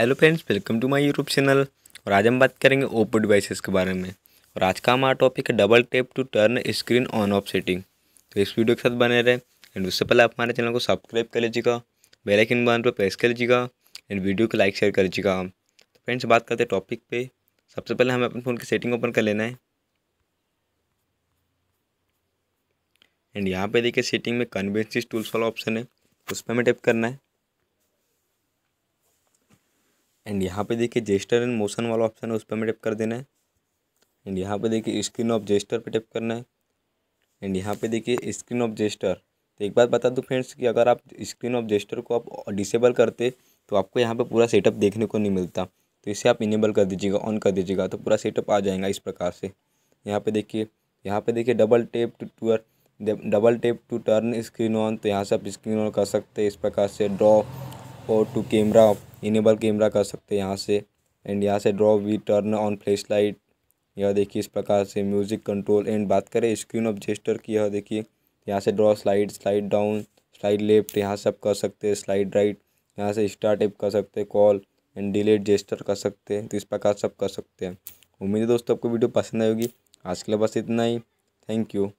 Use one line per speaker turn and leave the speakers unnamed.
hello friends welcome to my YouTube channel और आज हम बात करेंगे ओप्पो डिवाइसेस के बारे में और आज का हमारा टॉपिक है double tap to turn screen on off setting तो इस वीडियो के साथ बने रहे एंड उससे पहले आप हमारे चैनल को सब्सक्राइब कर लीजिएगा बेल आइकन बटन पर प्रेस कर लीजिएगा एंड वीडियो को लाइक शेयर कर लीजिएगा तो फ्रेंड्स बात करते हैं टॉपिक पर सबसे पहले हमें अपने फ़ोन की सेटिंग ओपन कर लेना है एंड यहाँ पर देखिए सेटिंग में कन्वेंसिस टूल्स वाला ऑप्शन है उस पर हमें टैप करना है एंड यहाँ पे देखिए जेस्टर एंड मोशन वाला ऑप्शन है उस पर हमें टिप कर देना है एंड यहाँ पे देखिए स्क्रीन ऑफ जेस्टर पे टिप करना है एंड यहाँ पे देखिए स्क्रीन ऑफ जेस्टर तो एक बात बता दूँ फ्रेंड्स कि अगर आप स्क्रीन ऑफ जेस्टर को आप डिसेबल करते तो आपको यहाँ पर पूरा सेटअप देखने को नहीं मिलता तो इसे आप इनेबल कर दीजिएगा ऑन कर दीजिएगा तो पूरा सेटअप आ जाएगा इस प्रकार से यहाँ पर देखिए यहाँ पर देखिए double tap to turn double tap to turn screen on तो यहाँ से आप स्क्रीन ऑन कर सकते हैं इस प्रकार से ड्रॉ और टू कैमरा इनेबल कैमरा कर सकते हैं यहाँ से एंड यहाँ से draw we turn on flash light यह देखिए इस प्रकार से म्यूज़िक कंट्रोल एंड बात करें स्क्रीन ऑफ जेस्टर की यह देखिए यहाँ से draw slide slide down slide left यहाँ सब कर सकते हैं स्लाइड राइट यहाँ से स्टार्ट एप कर सकते हैं कॉल एंड डिलेट जेस्टर कर सकते हैं तो इस प्रकार सब कर सकते हैं उम्मीद है दोस्तों आपको वीडियो पसंद आएगी आज के लिए बस इतना ही थैंक यू